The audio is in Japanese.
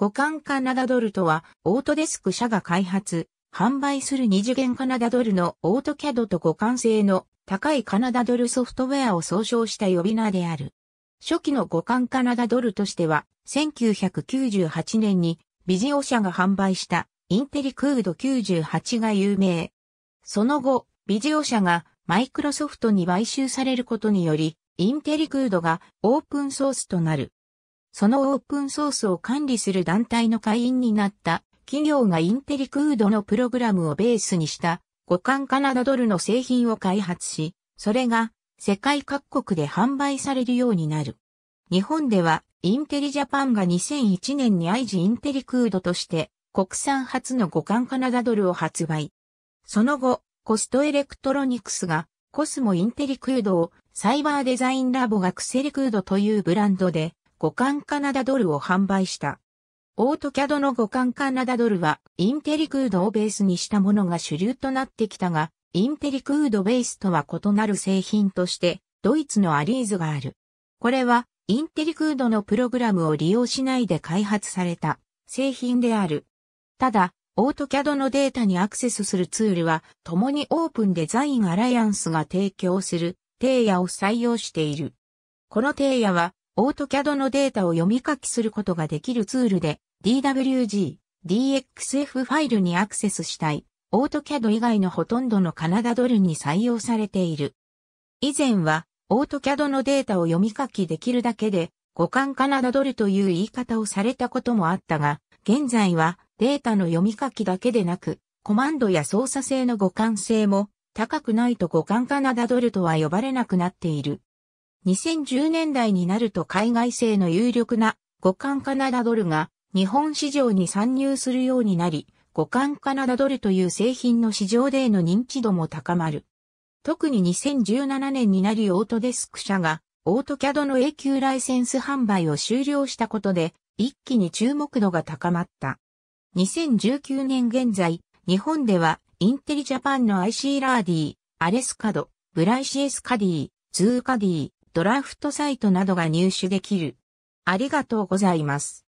五感カナダドルとは、オートデスク社が開発、販売する二次元カナダドルのオートキャドと互換性の高いカナダドルソフトウェアを総称した呼び名である。初期の互換カナダドルとしては、1998年にビジオ社が販売したインテリクード98が有名。その後、ビジオ社がマイクロソフトに買収されることにより、インテリクードがオープンソースとなる。そのオープンソースを管理する団体の会員になった企業がインテリクードのプログラムをベースにした互換カナダドルの製品を開発し、それが世界各国で販売されるようになる。日本ではインテリジャパンが2001年に愛知インテリクードとして国産初の互換カナダドルを発売。その後、コストエレクトロニクスがコスモインテリクードをサイバーデザインラボがクセリクードというブランドで互換カナダドルを販売した。オートキャドの互換カナダドルはインテリクードをベースにしたものが主流となってきたが、インテリクードベースとは異なる製品としてドイツのアリーズがある。これはインテリクードのプログラムを利用しないで開発された製品である。ただ、オートキャドのデータにアクセスするツールは共にオープンデザインアライアンスが提供するテイヤを採用している。このテイヤはオートキャドのデータを読み書きすることができるツールで DWG、DXF ファイルにアクセスしたい。オートキャド以外のほとんどのカナダドルに採用されている。以前はオートキャドのデータを読み書きできるだけで互換カナダドルという言い方をされたこともあったが、現在はデータの読み書きだけでなく、コマンドや操作性の互換性も高くないと互換カナダドルとは呼ばれなくなっている。2010年代になると海外製の有力な五冠カナダドルが日本市場に参入するようになり、五冠カナダドルという製品の市場での認知度も高まる。特に2017年になりオートデスク社がオートキャドの永久ライセンス販売を終了したことで一気に注目度が高まった。2019年現在、日本ではインテリジャパンの IC ラーディー、アレスカド、ブライシエスカディー、ズーカディー、ドラフトサイトなどが入手できる。ありがとうございます。